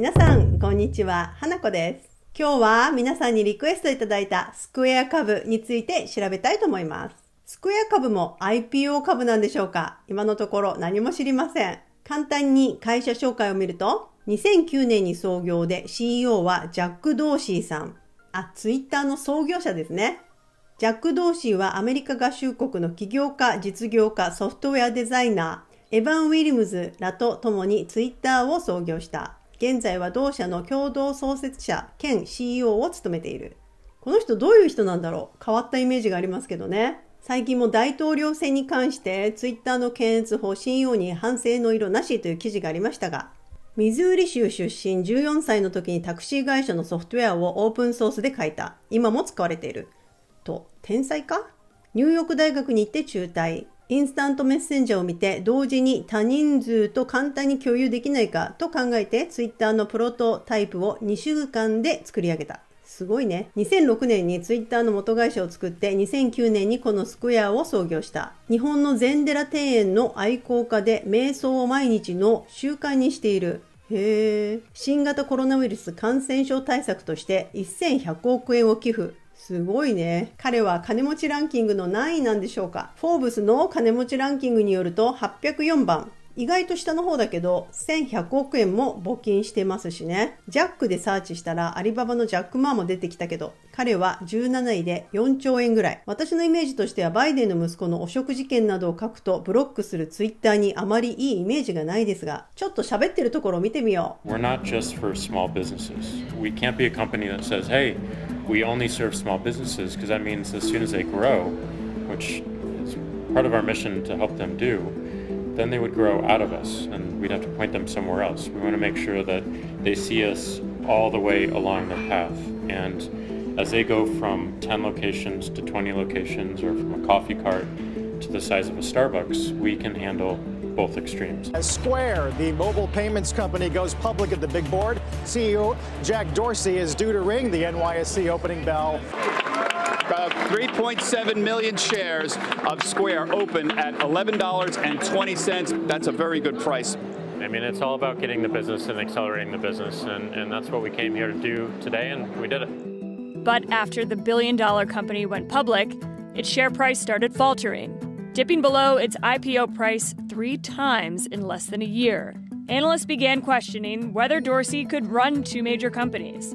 皆さん、こんにちは。花子です。今日は皆さんにリクエストいただいたスクエア株について調べたいと思います。スクエア株も IPO 株なんでしょうか今のところ何も知りません。簡単に会社紹介を見ると、2009年に創業で CEO はジャック・ドーシーさん。あ、ツイッターの創業者ですね。ジャック・ドーシーはアメリカ合衆国の起業家、実業家、ソフトウェアデザイナー、エヴァン・ウィリムズらと共にツイッターを創業した。現在は同社の共同創設者兼 CEO を務めている。この人どういう人なんだろう変わったイメージがありますけどね。最近も大統領選に関して Twitter の検閲法 CEO に反省の色なしという記事がありましたが、ミズーリ州出身14歳の時にタクシー会社のソフトウェアをオープンソースで書いた。今も使われている。と、天才かニューヨーク大学に行って中退。インスタントメッセンジャーを見て同時に他人数と簡単に共有できないかと考えて Twitter のプロトタイプを2週間で作り上げた。すごいね。2006年に Twitter の元会社を作って2009年にこのスクエアを創業した。日本の禅寺庭園の愛好家で瞑想を毎日の習慣にしている。へえ。新型コロナウイルス感染症対策として1100億円を寄付。すごいね。彼は金持ちランキングの何位なんでしょうか。フォーブスの金持ちランキングによると804番。意外と下の方だけど、1100億円も募金してますしね。ジャックでサーチしたら、アリババのジャック・マーも出てきたけど、彼は17位で4兆円ぐらい。私のイメージとしてはバイデンの息子の汚職事件などを書くとブロックするツイッターにあまりいいイメージがないですが、ちょっと喋ってるところを見てみよう。We're not just for small businesses. We can't be a company that says, hey, we only serve small businesses because that means as soon as they grow, which is part of our mission to help them do, then they would grow out of us and we'd have to point them somewhere else. We want to make sure that they see us all the way along the path. And as they go from 10 locations to 20 locations or from a coffee cart to the size of a Starbucks, we can handle both extremes. As Square, the mobile payments company, goes public at the big board, CEO Jack Dorsey is due to ring the NYSE opening bell. 3.7 million shares of Square open at $11.20. That's a very good price. I mean, it's all about getting the business and accelerating the business, and, and that's what we came here to do today, and we did it. But after the billion dollar company went public, its share price started faltering dipping below its IPO price three times in less than a year. Analysts began questioning whether Dorsey could run two major companies.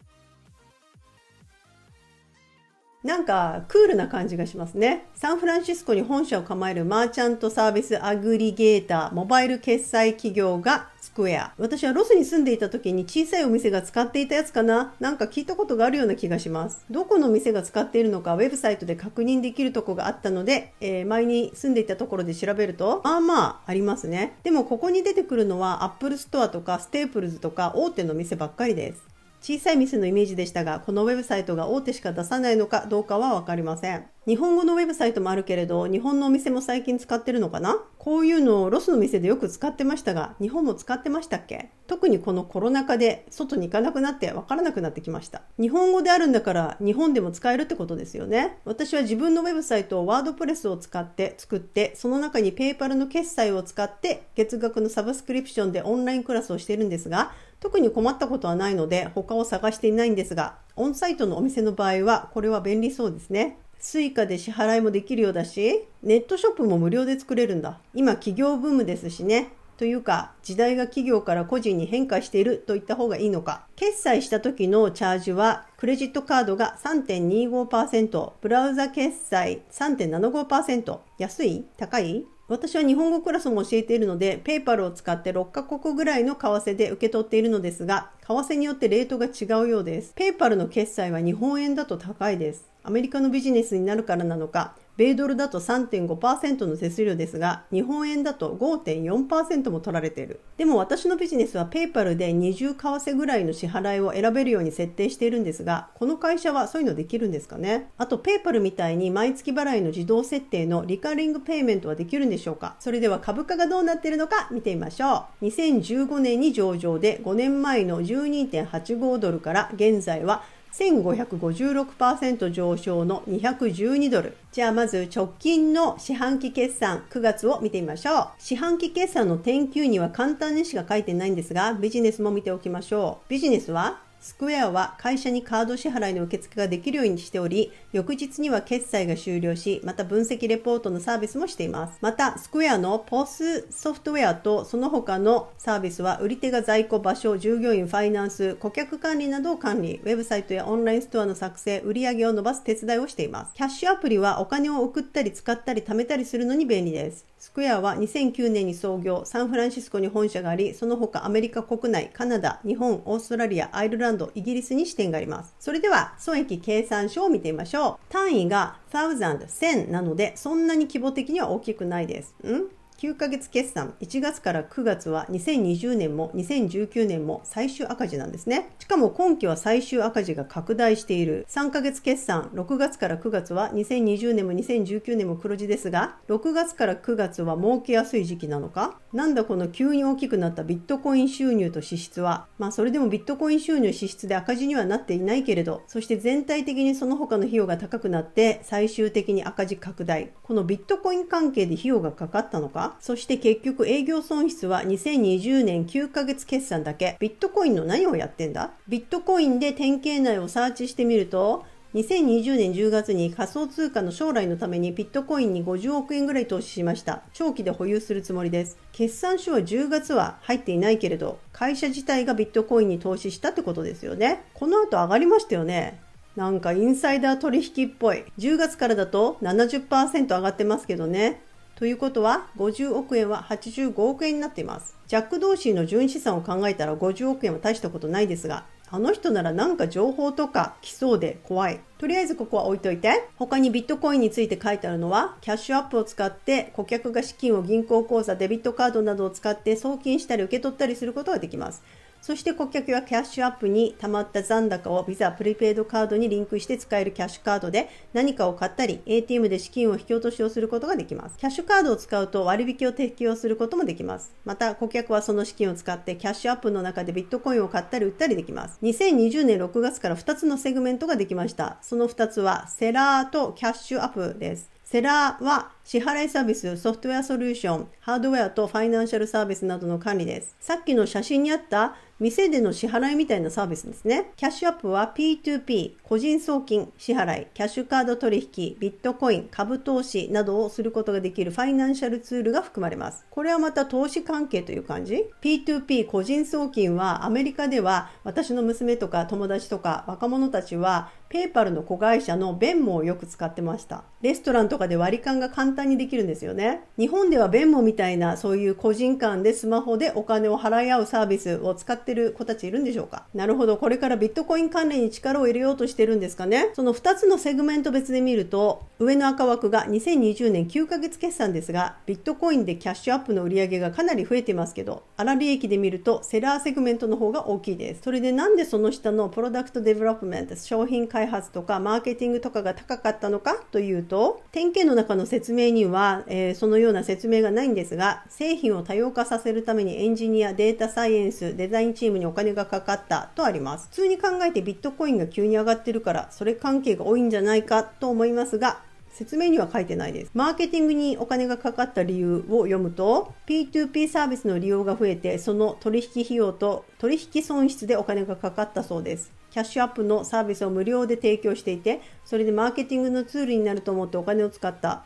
なんかクールな感じがしますね。サンフランシスコに本社を構えるマーチャントサービスアグリゲーターモバイル決済企業がクエア。私はロスに住んでいた時に小さいお店が使っていたやつかななんか聞いたことがあるような気がします。どこの店が使っているのかウェブサイトで確認できるとこがあったので、えー、前に住んでいたところで調べると、まあまあありますね。でもここに出てくるのは Apple Store とかステープルズとか大手の店ばっかりです。小さい店のイメージでしたが、このウェブサイトが大手しか出さないのかどうかはわかりません。日本語のウェブサイトもあるけれど、日本のお店も最近使ってるのかなこういうのをロスの店でよく使ってましたが、日本も使ってましたっけ特にこのコロナ禍で外に行かなくなってわからなくなってきました。日本語であるんだから日本でも使えるってことですよね。私は自分のウェブサイトをワードプレスを使って作って、その中にペーパルの決済を使って月額のサブスクリプションでオンラインクラスをしているんですが、特に困ったことはないので他を探していないんですが、オンサイトのお店の場合はこれは便利そうですね。suica で支払いもできるようだし、ネットショップも無料で作れるんだ。今企業ブームですしね。というか、時代が企業から個人に変化していると言った方がいいのか。決済した時のチャージは、クレジットカードが3.25%、ブラウザ決済3.75%、安い高い私は日本語クラスも教えているので、ペイパルを使って6カ国ぐらいの為替で受け取っているのですが、為替によってレートが違うようです。ペイパルの決済は日本円だと高いです。アメリカのビジネスになるからなのか、米ドルだと3.5%の手数料ですが、日本円だと5.4%も取られている。でも私のビジネスはペイパルで二重為替ぐらいの支払いを選べるように設定しているんですが、この会社はそういうのできるんですかねあとペイパルみたいに毎月払いの自動設定のリカリングペイメントはできるんでしょうかそれでは株価がどうなっているのか見てみましょう。2015年に上場で5年前の12.85ドルから現在は1556%上昇の212ドル。じゃあまず直近の四半期決算9月を見てみましょう。四半期決算の点9には簡単にしか書いてないんですが、ビジネスも見ておきましょう。ビジネスはスクエアは会社にカード支払いの受付ができるようにしており、翌日には決済が終了し、また分析レポートのサービスもしています。また、スクエアの POS ソフトウェアとその他のサービスは、売り手が在庫、場所、従業員、ファイナンス、顧客管理などを管理、ウェブサイトやオンラインストアの作成、売上を伸ばす手伝いをしています。キャッシュアプリはお金を送ったり使ったり貯めたりするのに便利です。スクエアは2009年に創業、サンフランシスコに本社があり、その他アメリカ国内、カナダ、日本、オーストラリア、アイルランド、ンド、イギリスに支店があります。それでは、損益計算書を見てみましょう。単位が t h o u 1000なので、そんなに規模的には大きくないです。ん9ヶ月決算1月から9月は2020年も2019年も最終赤字なんですねしかも今期は最終赤字が拡大している3ヶ月決算6月から9月は2020年も2019年も黒字ですが6月から9月は儲けやすい時期なのかなんだこの急に大きくなったビットコイン収入と支出はまあそれでもビットコイン収入支出で赤字にはなっていないけれどそして全体的にその他の費用が高くなって最終的に赤字拡大このビットコイン関係で費用がかかったのかそして結局営業損失は2020年9ヶ月決算だけ。ビットコインの何をやってんだビットコインで典型内をサーチしてみると、2020年10月に仮想通貨の将来のためにビットコインに50億円ぐらい投資しました。長期で保有するつもりです。決算書は10月は入っていないけれど、会社自体がビットコインに投資したってことですよね。この後上がりましたよね。なんかインサイダー取引っぽい。10月からだと70%上がってますけどね。ということは50億円は85億円になっています。ジャック・ドーシーの純資産を考えたら50億円は大したことないですが、あの人ならなんか情報とか来そうで怖い。とりあえずここは置いといて。他にビットコインについて書いてあるのは、キャッシュアップを使って顧客が資金を銀行口座、デビットカードなどを使って送金したり受け取ったりすることができます。そして顧客はキャッシュアップに溜まった残高を Visa プリペイドカードにリンクして使えるキャッシュカードで何かを買ったり ATM で資金を引き落としをすることができます。キャッシュカードを使うと割引を適用することもできます。また顧客はその資金を使ってキャッシュアップの中でビットコインを買ったり売ったりできます。2020年6月から2つのセグメントができました。その2つはセラーとキャッシュアップです。セラーは支払いサービス、ソフトウェアソリューション、ハードウェアとファイナンシャルサービスなどの管理です。さっきの写真にあった店での支払いみたいなサービスですね。キャッシュアップは P2P、個人送金、支払い、キャッシュカード取引、ビットコイン、株投資などをすることができるファイナンシャルツールが含まれます。これはまた投資関係という感じ ?P2P、個人送金はアメリカでは私の娘とか友達とか若者たちはペイパルの子会社のベンモをよく使ってました。レストランとかで割り勘が簡簡単にできるんですよね。日本では弁護みたいなそういう個人間でスマホでお金を払い合うサービスを使ってる子たちいるんでしょうかなるほど。これからビットコイン関連に力を入れようとしてるんですかね。その2つのセグメント別で見ると、上の赤枠が2020年9ヶ月決算ですが、ビットコインでキャッシュアップの売り上げがかなり増えてますけど、粗利益で見るとセラーセグメントの方が大きいです。それでなんでその下のプロダクトデベロップメント、商品開発とかマーケティングとかが高かったのかというと、典型の中の説明明には、えー、そのような説明がないんですが、製品を多様化させるためにエンジニア、データサイエンス、デザインチームにお金がかかったとあります。普通に考えてビットコインが急に上がってるから、それ関係が多いんじゃないかと思いますが、説明には書いてないです。マーケティングにお金がかかった理由を読むと、P2P サービスの利用が増えて、その取引費用と取引損失でお金がかかったそうです。キャッシュアップのサービスを無料で提供していて、それでマーケティングのツールになると思ってお金を使った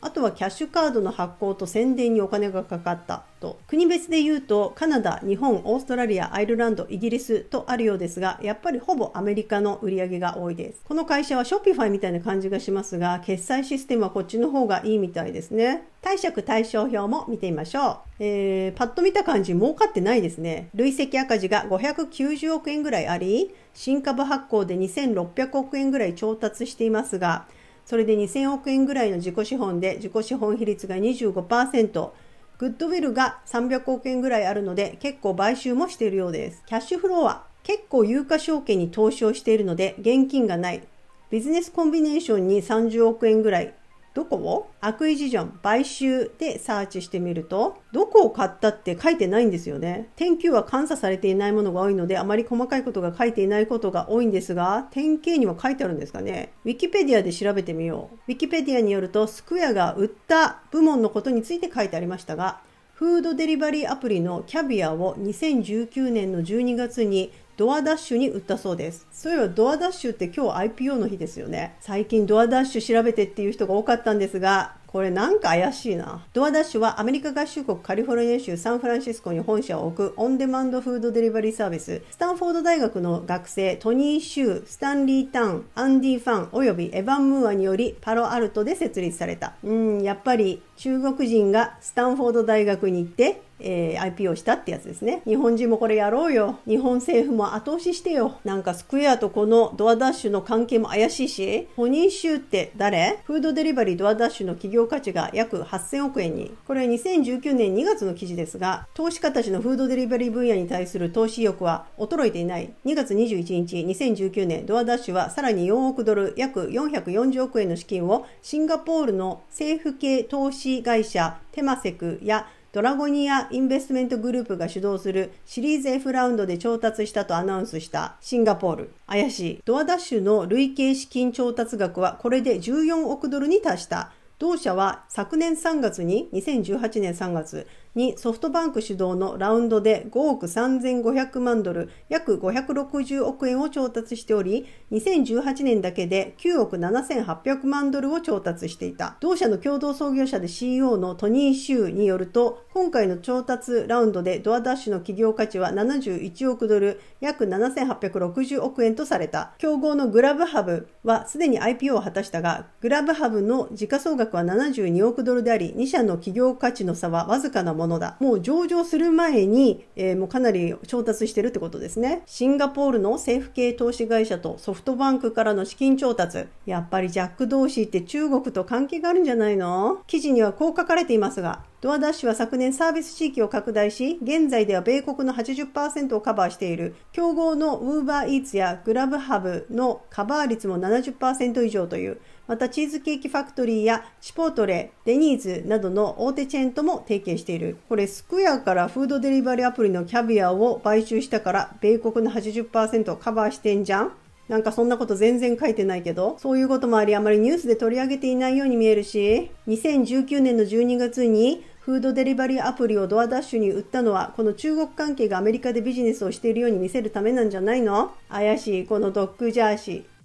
あとはキャッシュカードの発行と宣伝にお金がかかったと。国別で言うと、カナダ、日本、オーストラリア、アイルランド、イギリスとあるようですが、やっぱりほぼアメリカの売り上げが多いです。この会社はショッピファイみたいな感じがしますが、決済システムはこっちの方がいいみたいですね。貸借対象表も見てみましょう。えー、パッと見た感じ、儲かってないですね。累積赤字が590億円ぐらいあり、新株発行で2600億円ぐらい調達していますが、それで2000億円ぐらいの自己資本で自己資本比率が25%、グッドウィルが300億円ぐらいあるので結構買収もしているようです。キャッシュフローは結構有価証券に投資をしているので現金がない。ビジネスコンビネーションに30億円ぐらい、どこをアクイジジョン、買収でサーチしてみると、どこを買ったって書いてないんですよね。天球は監査されていないものが多いので、あまり細かいことが書いていないことが多いんですが、典型にも書いてあるんですかね。ウィキペディアで調べてみよう。ウィキペディアによると、スクエアが売った部門のことについて書いてありましたが、フードデリバリーアプリのキャビアを2019年の12月にドアダッシュに売ったそうです。そういえばドアダッシュって今日 IPO の日ですよね。最近ドアダッシュ調べてっていう人が多かったんですが、これなんか怪しいな。ドアダッシュはアメリカ合衆国カリフォルニア州サンフランシスコに本社を置くオンデマンドフードデリバリーサービス。スタンフォード大学の学生トニー・シュー、スタンリー・タン、アンディ・ファンおよびエヴァン・ムーアによりパロアルトで設立された。うん、やっぱり中国人がスタンフォード大学に行ってえー、IP をしたってやつですね。日本人もこれやろうよ。日本政府も後押ししてよ。なんかスクエアとこのドアダッシュの関係も怪しいし、トニー・シューって誰フードデリバリードアダッシュの企業業価値が約8000億円に、これは2019年2月の記事ですが、投資家たちのフードデリバリー分野に対する投資意欲は衰えていない。2月21日、2019年、ドアダッシュはさらに4億ドル、約440億円の資金をシンガポールの政府系投資会社テマセクやドラゴニアインベストメントグループが主導するシリーズ F ラウンドで調達したとアナウンスしたシンガポール。怪しい。ドアダッシュの累計資金調達額はこれで14億ドルに達した。同社は昨年3月に2018年3月ソフトバンク主導のラウンドで5億3500万ドル約560億円を調達しており2018年だけで9億7800万ドルを調達していた同社の共同創業者で CEO のトニー・シューによると今回の調達ラウンドでドアダッシュの企業価値は71億ドル約7860億円とされた競合のグラブハブはすでに IPO を果たしたがグラブハブの時価総額は72億ドルであり2社の企業価値の差はわずかなものだ。もう上場する前に、えー、もうかなり調達してるってことですね。シンガポールの政府系投資会社とソフトバンクからの資金調達。やっぱりジャック・ドーシーって中国と関係があるんじゃないの記事にはこう書かれていますが、ドアダッシュは昨年サービス地域を拡大し、現在では米国の80%をカバーしている、競合の UberEats や GrabHub のカバー率も70%以上という、またチーズケーキファクトリーやチポートレ、デニーズなどの大手チェーンとも提携している。これ、スクエアからフードデリバリーアプリのキャビアを買収したから、米国の80%をカバーしてんじゃんなんかそんなこと全然書いてないけど、そういうこともあり、あまりニュースで取り上げていないように見えるし、2019年の12月に、フードデリバリーアプリをドアダッシュに売ったのは、この中国関係がアメリカでビジネスをしているように見せるためなんじゃないの怪しい、このドッグジャーシー。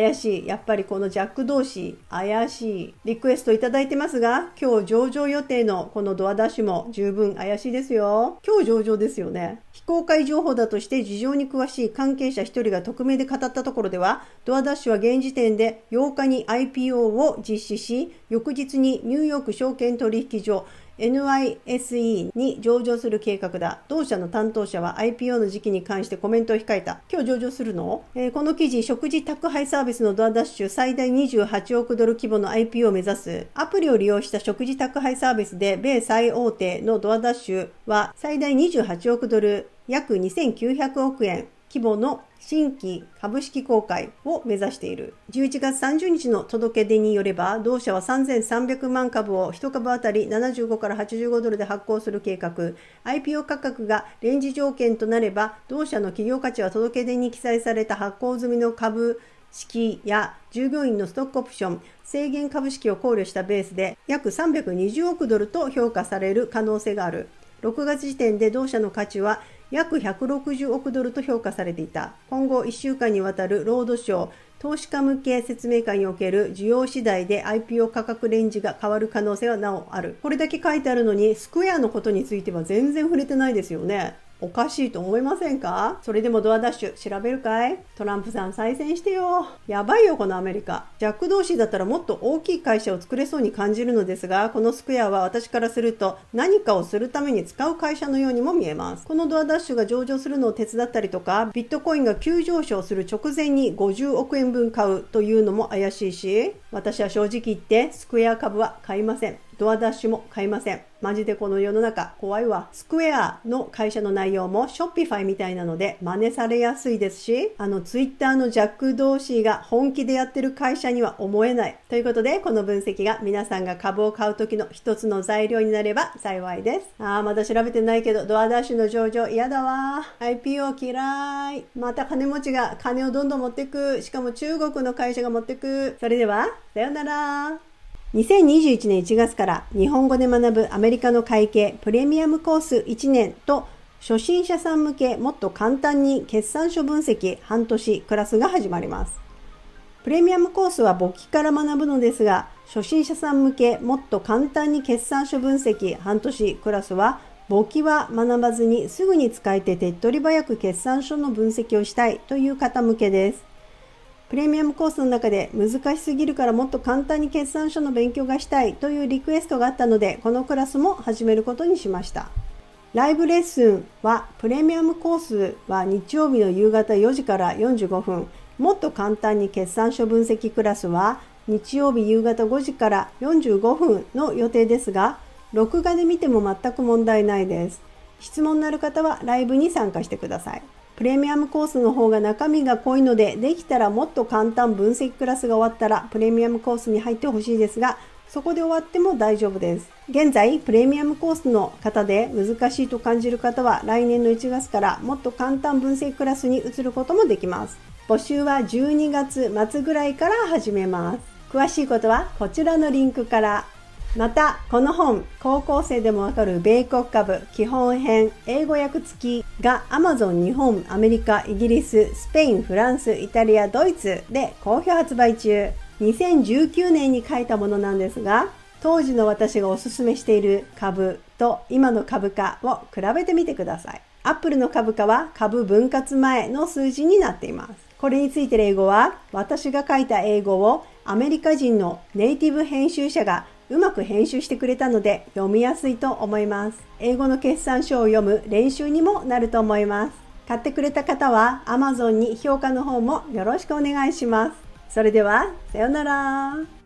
怪しい。やっぱりこのジャック同士、怪しい。リクエストいただいてますが、今日上場予定のこのドアダッシュも十分怪しいですよ。今日上場ですよね。非公開情報だとして事情に詳しい関係者1人が匿名で語ったところでは、ドアダッシュは現時点で8日に IPO を実施し、翌日にニューヨーク証券取引所、NISE に上場する計画だ。同社の担当者は IPO の時期に関してコメントを控えた。今日上場するの、えー、この記事、食事宅配サービスのドアダッシュ最大28億ドル規模の IPO を目指す。アプリを利用した食事宅配サービスで、米最大手のドアダッシュは最大28億ドル、約2900億円。規模の新規株式公開を目指している。11月30日の届け出によれば、同社は3300万株を1株当たり75から85ドルで発行する計画。IPO 価格がレンジ条件となれば、同社の企業価値は届け出に記載された発行済みの株式や従業員のストックオプション、制限株式を考慮したベースで約320億ドルと評価される可能性がある。6月時点で同社の価値は約160億ドルと評価されていた今後1週間にわたるロードショー投資家向け説明会における需要次第で IPO 価格レンジが変わる可能性はなおあるこれだけ書いてあるのにスクエアのことについては全然触れてないですよねおかしいと思いませんかそれでもドアダッシュ調べるかいトランプさん再選してよ。やばいよ、このアメリカ。ジャック・同士だったらもっと大きい会社を作れそうに感じるのですが、このスクエアは私からすると何かをするために使う会社のようにも見えます。このドアダッシュが上場するのを手伝ったりとか、ビットコインが急上昇する直前に50億円分買うというのも怪しいし、私は正直言ってスクエア株は買いません。ドアダッシュも買いません。マジでこの世の中怖いわ。スクエアの会社の内容もショッピファイみたいなので真似されやすいですし、あのツイッターのジャック・同士が本気でやってる会社には思えない。ということで、この分析が皆さんが株を買う時の一つの材料になれば幸いです。あー、まだ調べてないけど、ドアダッシュの上場嫌だわ。IPO 嫌い。また金持ちが金をどんどん持ってく。しかも中国の会社が持ってく。それでは、さようなら。2021年1月から日本語で学ぶアメリカの会計プレミアムコース1年と初心者さん向けもっと簡単に決算書分析半年クラスが始まります。プレミアムコースは簿記から学ぶのですが、初心者さん向けもっと簡単に決算書分析半年クラスは簿記は学ばずにすぐに使えて手っ取り早く決算書の分析をしたいという方向けです。プレミアムコースの中で難しすぎるからもっと簡単に決算書の勉強がしたいというリクエストがあったのでこのクラスも始めることにしましたライブレッスンはプレミアムコースは日曜日の夕方4時から45分もっと簡単に決算書分析クラスは日曜日夕方5時から45分の予定ですが録画で見ても全く問題ないです質問のある方はライブに参加してくださいプレミアムコースの方が中身が濃いので、できたらもっと簡単分析クラスが終わったらプレミアムコースに入ってほしいですが、そこで終わっても大丈夫です。現在、プレミアムコースの方で難しいと感じる方は来年の1月からもっと簡単分析クラスに移ることもできます。募集は12月末ぐらいから始めます。詳しいことはこちらのリンクから。またこの本高校生でもわかる米国株基本編英語訳付きが Amazon 日本アメリカイギリススペインフランスイタリアドイツで好評発売中2019年に書いたものなんですが当時の私がおすすめしている株と今の株価を比べてみてくださいアップルの株価は株分割前の数字になっていますこれについてる英語は私が書いた英語をアメリカ人のネイティブ編集者がうまく編集してくれたので読みやすいと思います。英語の決算書を読む練習にもなると思います。買ってくれた方は Amazon に評価の方もよろしくお願いします。それでは、さようなら。